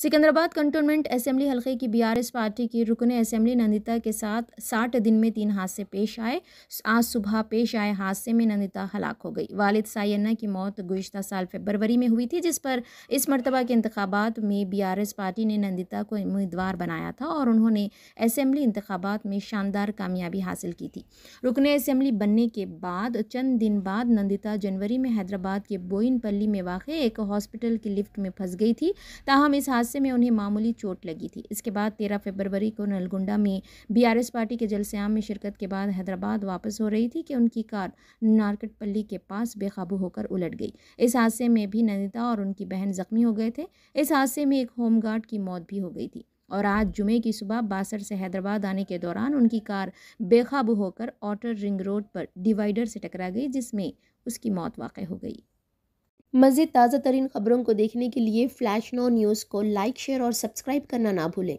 Secunderabad cantonment assembly हलके की BRS party की रुकन असेंबली नंदिता के साथ साठ दिन में तीन हादसे पेश आए आज सुबह पेश आए हादसे में नंदिता हलाक हो गई वालिद सायन्ना की मौत गुजत साल फरवरी में हुई थी जिस पर इस मरतबा के इंतबात में बीआरएस पार्टी ने नंदिता को उम्मीदवार बनाया था और उन्होंने असम्बली इंतबात में शानदार कामयाबी हासिल की थी रुकन असम्बली बनने के बाद चंद दिन बाद नंदिता जनवरी में हैदराबाद के बोइनपल्ली में वाक़ एक हॉस्पिटल की लिफ्ट में फंस गई थी ताहम इस हादसे हादसे में उन्हें मामूली चोट लगी थी इसके बाद तेरह फरवरी को नलगुंडा में बीआरएस पार्टी के जलसेआम में शिरकत के बाद हैदराबाद वापस हो रही थी कि उनकी कार नारकटपल्ली के पास बेकाबू होकर उलट गई इस हादसे में भी नंदिता और उनकी बहन जख्मी हो गए थे इस हादसे में एक होमगार्ड की मौत भी हो गई थी और आज जुमे की सुबह बासर से हैदराबाद आने के दौरान उनकी कार बेकाबू होकर ऑटर रिंग रोड पर डिवाइडर से टकरा गई जिसमें उसकी मौत वाक़ हो गई मज़ीद ताज़ा तरीन खबरों को देखने के लिए फ्लैश नो न्यूज़ को लाइक शेयर और सब्सक्राइब करना ना भूलें